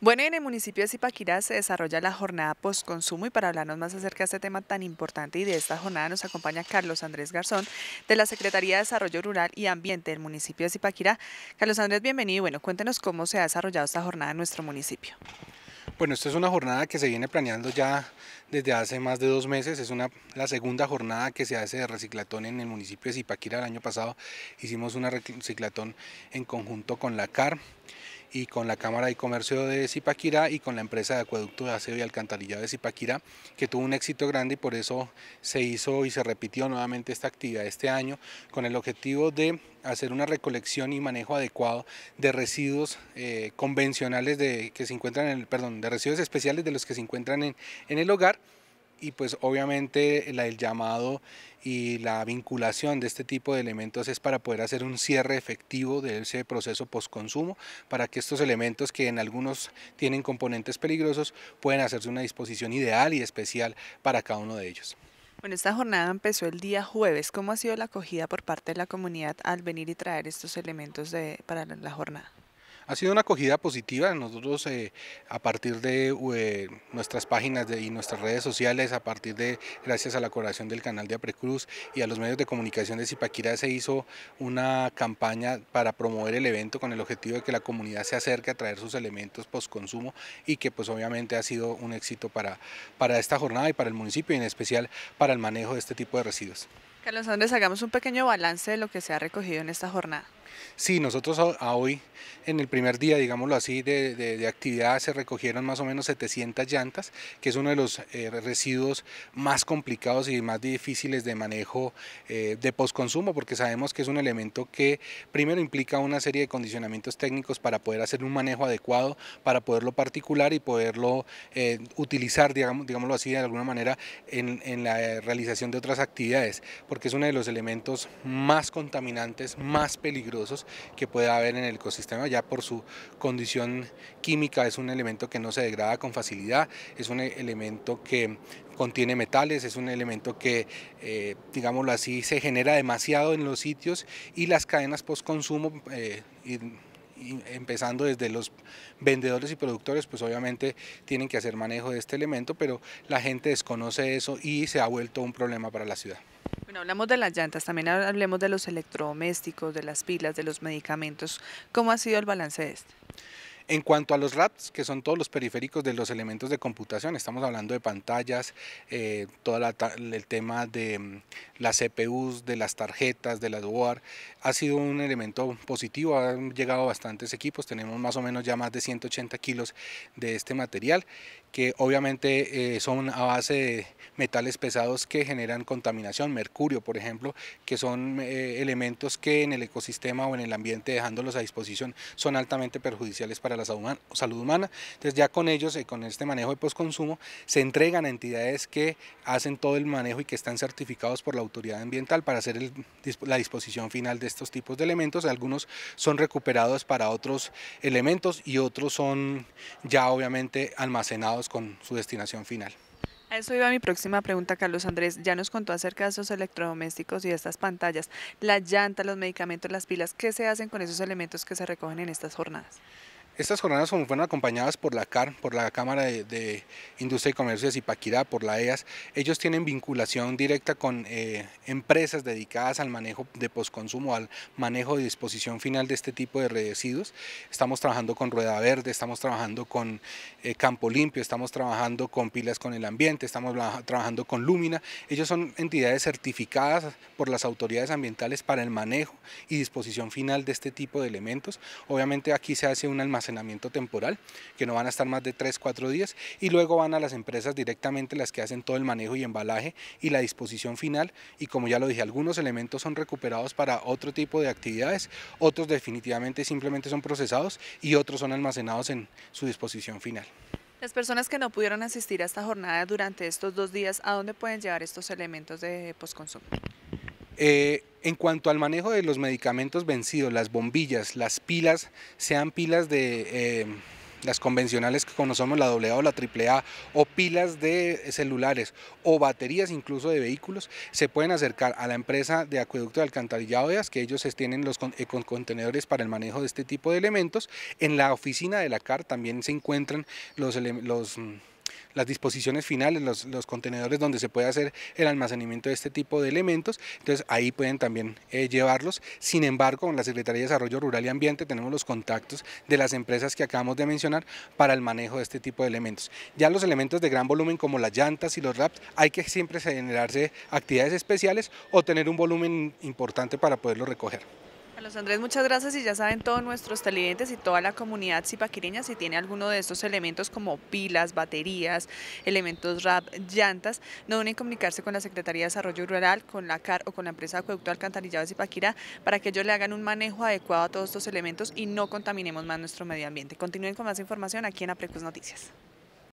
Bueno, en el municipio de Zipaquirá se desarrolla la jornada post-consumo y para hablarnos más acerca de este tema tan importante y de esta jornada nos acompaña Carlos Andrés Garzón de la Secretaría de Desarrollo Rural y Ambiente del municipio de Zipaquirá. Carlos Andrés, bienvenido bueno, cuéntenos cómo se ha desarrollado esta jornada en nuestro municipio. Bueno, esta es una jornada que se viene planeando ya desde hace más de dos meses. Es una, la segunda jornada que se hace de reciclatón en el municipio de Zipaquirá. El año pasado hicimos una reciclatón en conjunto con la CAR y con la Cámara de Comercio de Zipaquirá y con la empresa de acueducto de aseo y alcantarillado de Zipaquirá, que tuvo un éxito grande y por eso se hizo y se repitió nuevamente esta actividad este año con el objetivo de hacer una recolección y manejo adecuado de residuos eh, convencionales de, que se encuentran en el, perdón, de residuos especiales de los que se encuentran en, en el hogar y pues obviamente el llamado y la vinculación de este tipo de elementos es para poder hacer un cierre efectivo de ese proceso postconsumo, para que estos elementos que en algunos tienen componentes peligrosos puedan hacerse una disposición ideal y especial para cada uno de ellos. Bueno, esta jornada empezó el día jueves. ¿Cómo ha sido la acogida por parte de la comunidad al venir y traer estos elementos para la jornada? Ha sido una acogida positiva. Nosotros eh, a partir de eh, nuestras páginas y nuestras redes sociales, a partir de, gracias a la colaboración del canal de Aprecruz y a los medios de comunicación de Zipaquirá, se hizo una campaña para promover el evento con el objetivo de que la comunidad se acerque a traer sus elementos consumo y que pues obviamente ha sido un éxito para, para esta jornada y para el municipio y en especial para el manejo de este tipo de residuos. Carlos Andrés, hagamos un pequeño balance de lo que se ha recogido en esta jornada. Sí, nosotros hoy, en el primer día, digámoslo así, de, actividad se recogieron más o menos 700 llantas, que es uno de los eh, residuos más complicados y más difíciles de manejo eh, de postconsumo, porque sabemos que es un elemento que primero implica una serie de condicionamientos técnicos para poder hacer un manejo adecuado, para poderlo particular y poderlo eh, utilizar, digámoslo así, de alguna manera en, en la realización de otras actividades, porque es uno de los elementos más contaminantes, más peligrosos que pueda haber en el ecosistema, ya por su condición química es un elemento que no se degrada con facilidad, es un elemento que contiene metales, es un elemento que, eh, digámoslo así, se genera demasiado en los sitios y las cadenas post-consumo, eh, empezando desde los vendedores y productores, pues obviamente tienen que hacer manejo de este elemento, pero la gente desconoce eso y se ha vuelto un problema para la ciudad. Bueno, hablamos de las llantas, también hablemos de los electrodomésticos, de las pilas, de los medicamentos. ¿Cómo ha sido el balance de este? En cuanto a los RAPs, que son todos los periféricos de los elementos de computación, estamos hablando de pantallas, eh, todo el tema de mm, las CPUs, de las tarjetas, de las ha sido un elemento positivo, han llegado bastantes equipos, tenemos más o menos ya más de 180 kilos de este material, que obviamente eh, son a base de metales pesados que generan contaminación, mercurio por ejemplo, que son eh, elementos que en el ecosistema o en el ambiente dejándolos a disposición son altamente perjudiciales para la salud humana. Entonces ya con ellos y con este manejo de postconsumo se entregan a entidades que hacen todo el manejo y que están certificados por la autoridad ambiental para hacer la disposición final de estos tipos de elementos. Algunos son recuperados para otros elementos y otros son ya obviamente almacenados con su destinación final. A eso iba mi próxima pregunta, Carlos Andrés. Ya nos contó acerca de esos electrodomésticos y de estas pantallas, la llanta, los medicamentos, las pilas. ¿Qué se hacen con esos elementos que se recogen en estas jornadas? Estas jornadas fueron acompañadas por la CAR, por la Cámara de, Industria y Comercio de Zipaquirá, por la EAS. Ellos tienen vinculación directa con eh, empresas dedicadas al manejo de posconsumo, al manejo de disposición final de este tipo de residuos. Estamos trabajando con Rueda Verde, estamos trabajando con eh, Campo Limpio, estamos trabajando con Pilas con el Ambiente, estamos trabajando con lumina. Ellos son entidades certificadas por las autoridades ambientales para el manejo y disposición final de este tipo de elementos. Obviamente aquí se hace un almacenamiento temporal, que no van a estar más de 3, 4 días, y luego van a las empresas directamente las que hacen todo el manejo y embalaje y la disposición final, y como ya lo dije, algunos elementos son recuperados para otro tipo de actividades, otros definitivamente simplemente son procesados y otros son almacenados en su disposición final. Las personas que no pudieron asistir a esta jornada durante estos dos días, ¿a dónde pueden llevar estos elementos de posconsumo? Eh, en cuanto al manejo de los medicamentos vencidos, las bombillas, las pilas, sean pilas de... Eh, las convencionales que conocemos, la A o la A, o pilas de celulares o baterías incluso de vehículos, se pueden acercar a la empresa de acueducto de alcantarillado de que ellos tienen los eh, contenedores para el manejo de este tipo de elementos. En la oficina de la CAR también se encuentran los, los mm, las disposiciones finales, los, contenedores donde se puede hacer el almacenamiento de este tipo de elementos. Entonces ahí pueden también eh, llevarlos. Sin embargo, con la Secretaría de Desarrollo Rural y Ambiente tenemos los contactos de las empresas que acabamos de mencionar para el manejo de este tipo de elementos. Ya los elementos de gran volumen como las llantas y los wraps, hay que siempre generarse actividades especiales o tener un volumen importante para poderlo recoger. Carlos Andrés, muchas gracias y ya saben todos nuestros televidentes y toda la comunidad zipaquireña si tiene alguno de estos elementos como pilas, baterías, elementos RAP, llantas, no deben comunicarse con la Secretaría de Desarrollo Rural, con la CAR o con la empresa Acueducto Alcantarillado de Zipaquirá para que ellos le hagan un manejo adecuado a todos estos elementos y no contaminemos más nuestro medio ambiente. Continúen con más información aquí en Aprecus Noticias.